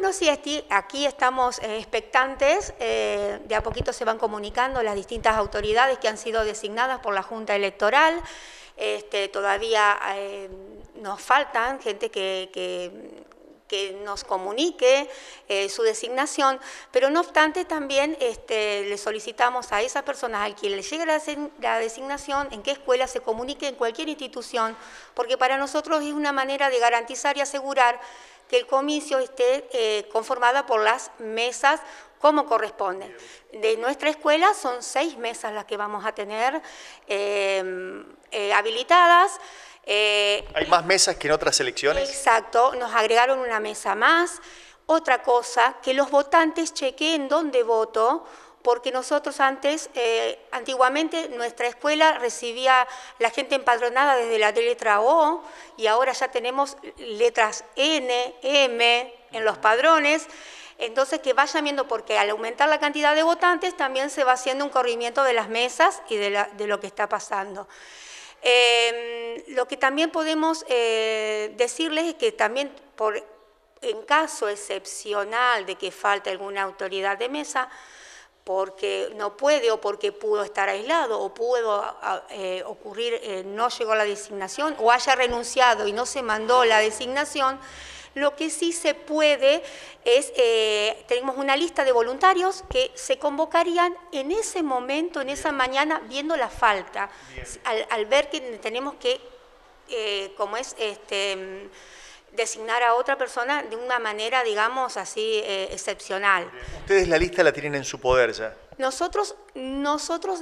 Bueno, sí, aquí estamos eh, expectantes. Eh, de a poquito se van comunicando las distintas autoridades que han sido designadas por la Junta Electoral. Este, todavía eh, nos faltan gente que, que nos comunique su designación, pero no obstante también este, le solicitamos a esas personas a quien le llegue la, designación, en qué escuela se comunique, en cualquier institución, porque para nosotros es una manera de garantizar y asegurar que el comicio esté eh, conformada por las mesas como corresponden. De nuestra escuela son seis mesas las que vamos a tener em, eh, habilitadas. Eh, ¿Hay más mesas que en otras elecciones? Exacto, nos agregaron una mesa más. Otra cosa, que los votantes chequeen dónde voto porque nosotros antes, eh, antiguamente nuestra escuela recibía la gente empadronada desde la letra O y ahora ya tenemos letras N, M en los padrones. Entonces que vayan viendo, porque al aumentar la cantidad de votantes también se va haciendo un corrimiento de las mesas y de, lo que está pasando. Em, lo que también podemos eh, decirles es que también por, en caso excepcional de que falte alguna autoridad de mesa, porque no puede o porque pudo estar aislado o pudo eh, ocurrir, eh, no llegó la designación o haya renunciado y no se mandó la designación, lo que sí se puede es, eh, tenemos una lista de voluntarios que se convocarían en ese momento, en esa mañana, viendo la falta, al, al, ver que tenemos que, como es, este designar a otra persona de una manera, digamos, así eh, excepcional. Ustedes la lista la tienen en su poder ya. Nosotros, nosotros,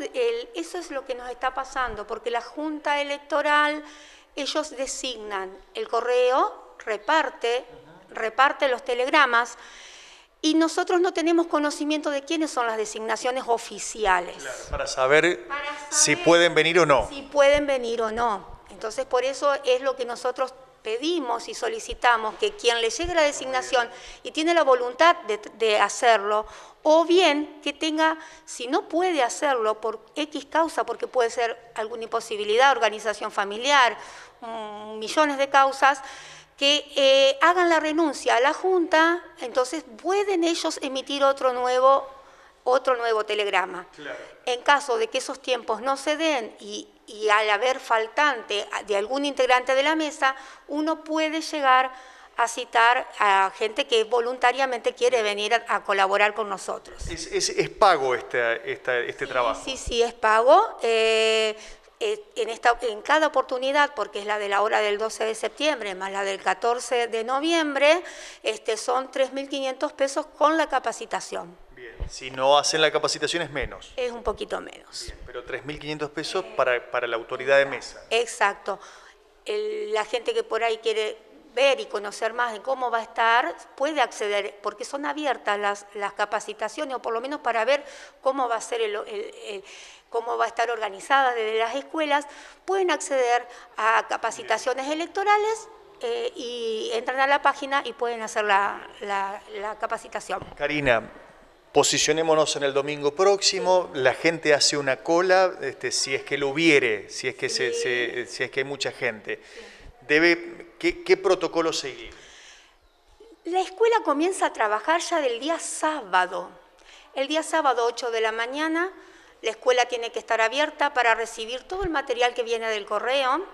eso es lo que nos está pasando, porque la Junta Electoral, ellos designan el correo, reparte, reparte los telegramas, y nosotros no tenemos conocimiento de quiénes son las designaciones oficiales. para, saber para saber si pueden venir o no. Si pueden venir o no. Entonces, por eso es lo que nosotros pedimos y solicitamos que quien le llegue la designación y tiene la voluntad de, hacerlo, o bien que tenga, si no puede hacerlo por X causa, porque puede ser alguna imposibilidad, organización familiar, mm, millones de causas, que eh, hagan la renuncia a la Junta, entonces pueden ellos emitir otro nuevo otro nuevo telegrama. En caso de que esos tiempos no se den y, al haber faltante de algún integrante de la mesa, uno puede llegar a citar a gente que voluntariamente quiere venir a, colaborar con nosotros. ¿Es, pago este, este, este trabajo? Sí, sí, es pago. Eh, eh, en, esta, en cada oportunidad, porque es la de la hora del 12 de septiembre más la del 14 de noviembre, este, son 3.500 pesos con la capacitación. Si no hacen la capacitación es menos. Es un poquito menos. pero 3.500 pesos para, la autoridad de mesa. Exacto. la gente que por ahí quiere ver y conocer más de cómo va a estar, puede acceder, porque son abiertas las, capacitaciones, o por lo menos para ver cómo va a ser el, cómo va a estar organizada desde las escuelas, pueden acceder a capacitaciones electorales eh, y entran a la página y pueden hacer la, la capacitación. Karina, Posicionémonos en el domingo próximo, la gente hace una cola, este, si es que lo hubiere, si es que, si es que hay mucha gente. ¿qué, protocolo seguir? La escuela comienza a trabajar ya del día sábado. El día sábado 8 de la mañana la escuela tiene que estar abierta para recibir todo el material que viene del correo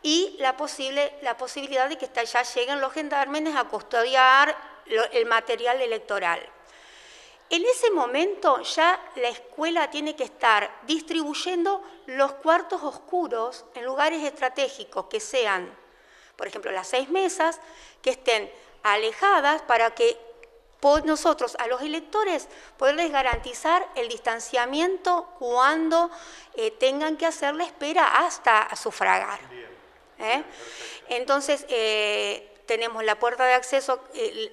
y la, posible, la posibilidad de que ya lleguen los gendarmes a custodiar el material electoral. En ese momento ya la escuela tiene que estar distribuyendo los cuartos oscuros en lugares estratégicos que sean, por ejemplo, las seis mesas, que estén alejadas para que nosotros a los electores poderles garantizar el distanciamiento cuando eh, tengan que hacer la espera hasta sufragar. ¿Eh? Entonces, eh, tenemos la puerta de acceso,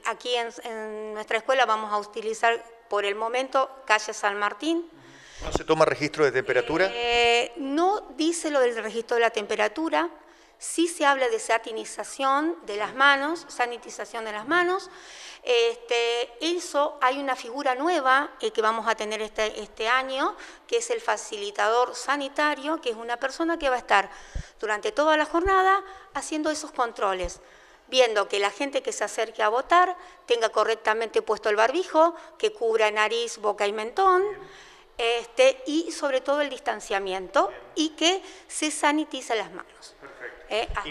aquí en, nuestra escuela vamos a utilizar por el momento calle San Martín. ¿No se toma registro de temperatura? Eh, no dice lo del registro de la temperatura, sí se habla de satinización de las manos, sanitización de las manos. Este, eso hay una figura nueva eh, que vamos a tener este, este año, que es el facilitador sanitario, que es una persona que va a estar durante toda la jornada haciendo esos controles viendo que la gente que se acerque a votar tenga correctamente puesto el barbijo, que cubra nariz, boca y mentón, este, y sobre todo el distanciamiento, y que se sanitice las manos. perfecto,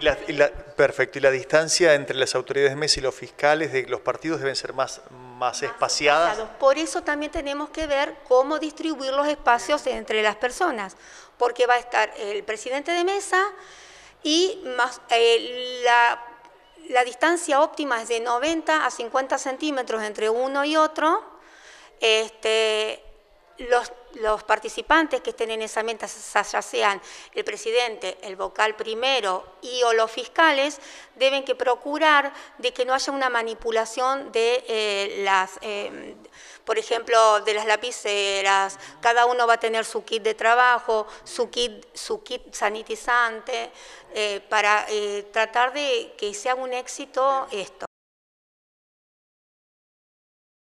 eh, y la distancia entre las autoridades de mesa y los fiscales de los partidos deben ser más, más, espaciadas. Por eso también tenemos que ver cómo distribuir los espacios entre las personas, porque va a estar el presidente de mesa y más eh, la la distancia óptima es de 90 a 50 centímetros entre uno y otro. Este, los, participantes que estén en esa mesa, ya sean el presidente, el vocal primero y o los fiscales, deben que procurar de que no haya una manipulación de eh, las, eh, por ejemplo, de las lapiceras, cada uno va a tener su kit de trabajo, su kit, su kit sanitizante, eh, para tratar de que sea un éxito esto.